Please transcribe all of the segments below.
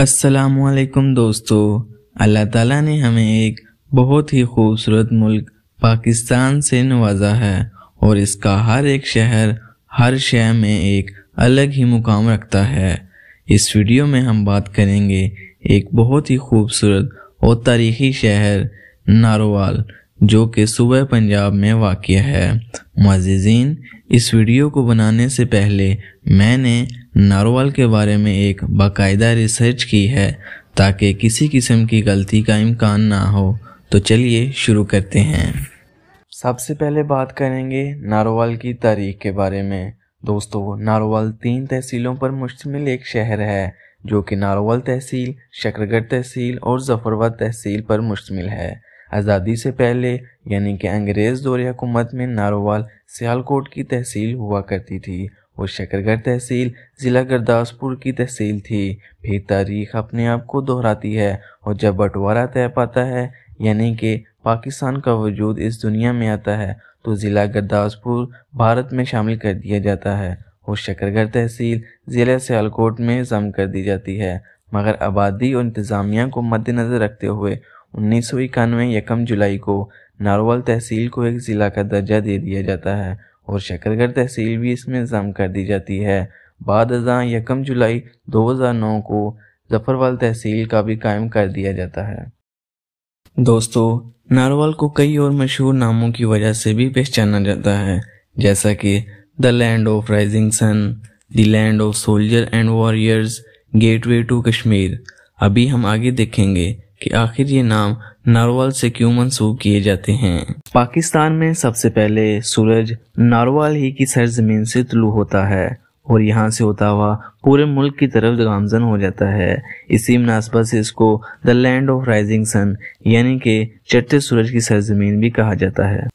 असलकुम दोस्तों अल्लाह ताला ने हमें एक बहुत ही खूबसूरत मुल्क पाकिस्तान से नवाजा है और इसका हर एक शहर हर शहर में एक अलग ही मुकाम रखता है इस वीडियो में हम बात करेंगे एक बहुत ही खूबसूरत और तारीखी शहर नारोवाल जो कि सुबह पंजाब में वाक़ है मजीजीन इस वीडियो को बनाने से पहले मैंने नारोवाल के बारे में एक बाकायदा रिसर्च की है ताकि किसी किस्म की गलती का इम्कान ना हो तो चलिए शुरू करते हैं सबसे पहले बात करेंगे नारोवाल की तारीख के बारे में दोस्तों नारोवाल तीन तहसीलों पर मुश्तमिल एक शहर है जो कि नारोवाल तहसील शकरगढ़ तहसील और जफरवाद तहसील पर मुश्तमिल है आज़ादी से पहले यानी कि अंग्रेज़ दौरे हुकूमत में नारोवाल सियालकोट की तहसील हुआ करती थी और शकरगढ़ तहसील ज़िला गुरदासपुर की तहसील थी फिर तारीख अपने आप को दोहराती है और जब बंटवारा तय पाता है यानी कि पाकिस्तान का वजूद इस दुनिया में आता है तो ज़िला गुरदासपुर भारत में शामिल कर दिया जाता है और शकरगढ़ तहसील ज़िला सियालकोट में जम कर दी जाती है मगर आबादी और इंतज़ामिया को मद्देनज़र रखते हुए उन्नीस सौ इक्यानवे यकम जुलाई को नारोवाल तहसील को एक ज़िला का दर्जा दे दिया जाता है और शकरगढ़ तहसील भी इसमें जम कर दी जाती है बाद अजा यकम जुलाई 2009 को जफरवाल तहसील का भी कायम कर दिया जाता है दोस्तों नारोवाल को कई और मशहूर नामों की वजह से भी पहचाना जाता है जैसा कि the land of rising sun the land of soldier and warriors gateway to Kashmir अभी हम आगे देखेंगे कि आखिर ये नाम नारोवाल से क्यों मंसूब किए जाते हैं पाकिस्तान में सबसे पहले सूरज नारोवाल ही की सरजमीन से तुलु होता है और यहाँ से होता हुआ पूरे मुल्क की तरफ गामजन हो जाता है इसी मुनासबत से इसको the land of rising sun यानी कि चट्टे सूरज की सरजमीन भी कहा जाता है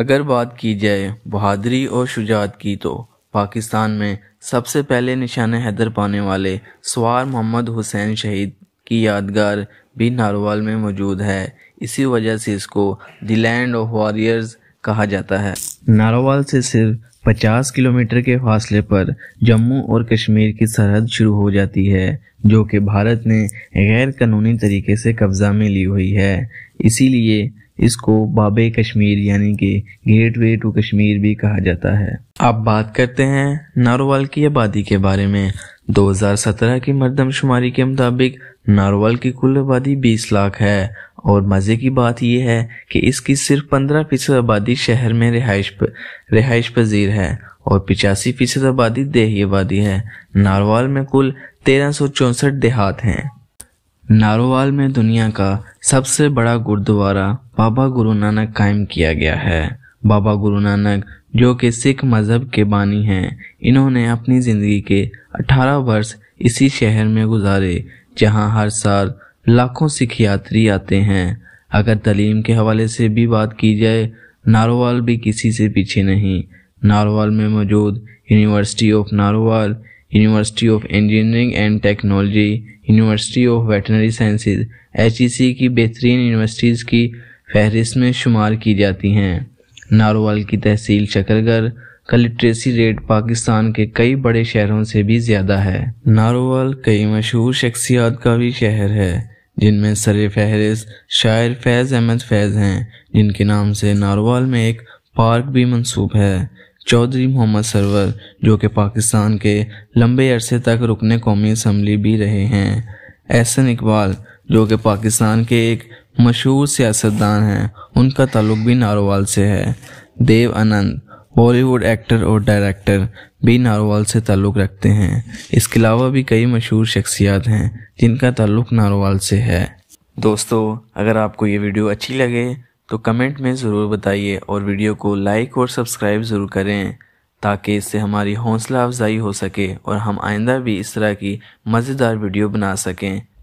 अगर बात की जाए बहादुरी और शुजात की तो पाकिस्तान में सबसे पहले निशान हैदर पाने वाले सवार मोहम्मद हुसैन शहीद की यादगार भी नारोवाल में मौजूद है इसी वजह से इसको द लैंड ऑफ वॉरियर्स कहा जाता है नारोवाल से सिर्फ 50 किलोमीटर के फासले पर जम्मू और कश्मीर की सरहद शुरू हो जाती है जो कि भारत ने गैर कानूनी तरीके से कब्जा में ली हुई है इसीलिए इसको बाबे कश्मीर यानी कि गेट वे टू कश्मीर भी कहा जाता है अब बात करते हैं नारोवाल की आबादी के बारे में 2017 की मरदमशुमारी के मुताबिक नारवल की कुल आबादी 20 लाख है और मज़े की बात यह है कि इसकी सिर्फ 15 फीसद आबादी शहर में रिहाइश रिहाइश पजीर है और पिचासी फीसद आबादी देही आबादी है नारवाल में कुल तेरह देहात हैं नारोवाल में दुनिया का सबसे बड़ा गुरुद्वारा बाबा गुरु नानक कायम किया गया है बाबा गुरु नानक जो कि सिख मज़हब के बानी हैं इन्होंने अपनी ज़िंदगी के 18 वर्ष इसी शहर में गुजारे जहां हर साल लाखों सिख यात्री आते हैं अगर तलीम के हवाले से भी बात की जाए नारोवाल भी किसी से पीछे नहीं नारोवाल में मौजूद university of Narowal university of engineering and technology university of veterinary sciences एच की बेहतरीन यूनिवर्सिटीज़ की फहरिस्त में शुमार की जाती हैं नारोवाल की तहसील शकरगढ़ का लिटरेसी रेट पाकिस्तान के कई बड़े शहरों से भी ज़्यादा है नारोवाल कई मशहूर शख्सियात का भी शहर है जिनमें सर फहरिस्त शायर फैज़ अहमद फैज़ हैं जिनके नाम से नारोवाल में एक पार्क भी मंसूब है चौधरी मोहम्मद सरवर जो कि पाकिस्तान के लंबे अरसे तक रुकने कौमी असम्बली भी रहे हैं एहसन इकबाल जो कि पाकिस्तान के एक मशहूर सियासतदान हैं उनका ताल्लुक भी नारोवाल से है देव आनंद बॉलीवुड एक्टर और डायरेक्टर भी नारोवाल से ताल्लुक़ रखते हैं इसके अलावा भी कई मशहूर शख्सियात हैं जिनका ताल्लुक नारोवाल से है दोस्तों अगर आपको ये वीडियो अच्छी लगे तो कमेंट में ज़रूर बताइए और वीडियो को लाइक और सब्सक्राइब ज़रूर करें ताकि इससे हमारी हौसला अफजाई हो सके और हम आइंदा भी इस तरह की मज़ेदार वीडियो बना सकें